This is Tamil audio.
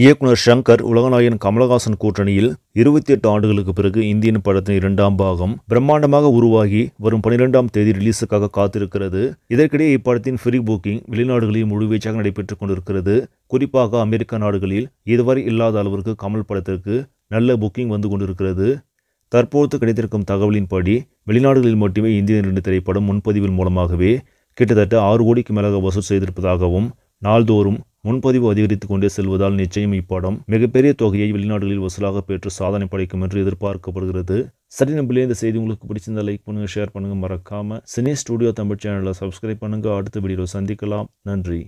இயக்குனர் ஷங்கர் உலகநாயகன் கமலஹாசன் கூட்டணியில் இருபத்தி எட்டு ஆண்டுகளுக்கு பிறகு இந்தியன் படத்தின் இரண்டாம் பாகம் பிரம்மாண்டமாக உருவாகி வரும் பனிரெண்டாம் தேதி ரிலீஸுக்காக காத்திருக்கிறது இதற்கிடையே இப்படத்தின் ஃப்ரீ புக்கிங் வெளிநாடுகளில் முழுவீச்சாக நடைபெற்றுக் கொண்டிருக்கிறது குறிப்பாக அமெரிக்க நாடுகளில் இதுவரை இல்லாத அளவிற்கு கமல் படத்திற்கு நல்ல புக்கிங் வந்து கொண்டிருக்கிறது தற்போது கிடைத்திருக்கும் தகவலின்படி வெளிநாடுகளில் மட்டுமே இந்தியன் இரண்டு திரைப்படம் முன்பதிவின் மூலமாகவே கிட்டத்தட்ட ஆறு கோடிக்கு மேலாக வசூல் செய்திருப்பதாகவும் நாள்தோறும் முன்பதிவு அதிகரித்து கொண்டே செல்வதால் நிச்சயம் இப்படம் மிகப்பெரிய தொகையை வெளிநாடுகளில் வசூலாக பெற்று சாதனை படைக்கும் என்று எதிர்பார்க்கப்படுகிறது சரி நம்பளே இந்த செய்தி உங்களுக்கு பிடிச்சிருந்த லைக் பண்ணுங்கள் ஷேர் பண்ணுங்கள் மறக்காமல் சினி ஸ்டுடியோ தமிழ் சேனலை சப்ஸ்கிரைப் பண்ணுங்க அடுத்த வீடியோ சந்திக்கலாம் நன்றி